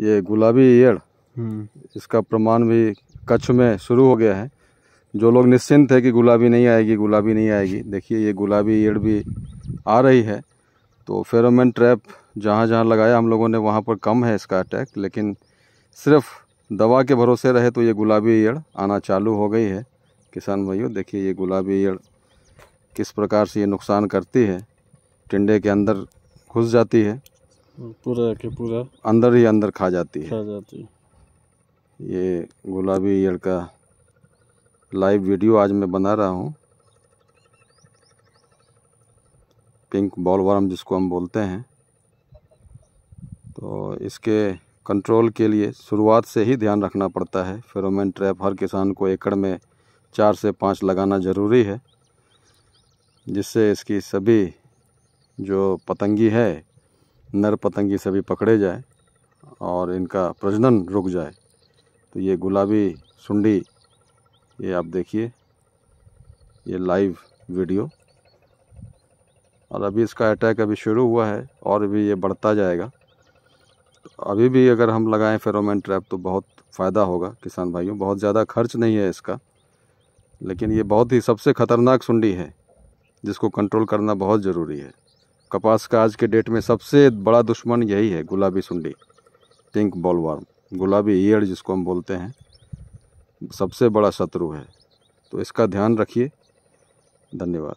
ये गुलाबी ईयड़ हम्म। इसका प्रमाण भी कच्छ में शुरू हो गया है जो लोग निश्चिंत है कि गुलाबी नहीं आएगी गुलाबी नहीं आएगी देखिए ये गुलाबी ईयड़ भी आ रही है तो फेरोमेन ट्रैप जहाँ जहाँ लगाया हम लोगों ने वहाँ पर कम है इसका अटैक लेकिन सिर्फ दवा के भरोसे रहे तो ये गुलाबी ईयड़ आना चालू हो गई है किसान भाइयों देखिए ये गुलाबी ईयड़ किस प्रकार से ये नुकसान करती है टिंडे के अंदर घुस जाती है पूरा के पूरा अंदर ही अंदर खा जाती है खा जाती है ये गुलाबी ईयड़ का लाइव वीडियो आज मैं बना रहा हूँ पिंक बॉल वर्म जिसको हम बोलते हैं तो इसके कंट्रोल के लिए शुरुआत से ही ध्यान रखना पड़ता है फेरोमेन ट्रैप हर किसान को एकड़ में चार से पाँच लगाना ज़रूरी है जिससे इसकी सभी जो पतंगी है नर पतंगी सभी पकड़े जाए और इनका प्रजनन रुक जाए तो ये गुलाबी सुंडी ये आप देखिए ये लाइव वीडियो और अभी इसका अटैक अभी शुरू हुआ है और भी ये बढ़ता जाएगा तो अभी भी अगर हम लगाएं फेरोमैन ट्रैप तो बहुत फ़ायदा होगा किसान भाइयों बहुत ज़्यादा खर्च नहीं है इसका लेकिन ये बहुत ही सबसे ख़तरनाक सुंडी है जिसको कंट्रोल करना बहुत ज़रूरी है कपास का आज के डेट में सबसे बड़ा दुश्मन यही है गुलाबी सुंडी पिंक बॉलवार गुलाबी ईयर जिसको हम बोलते हैं सबसे बड़ा शत्रु है तो इसका ध्यान रखिए धन्यवाद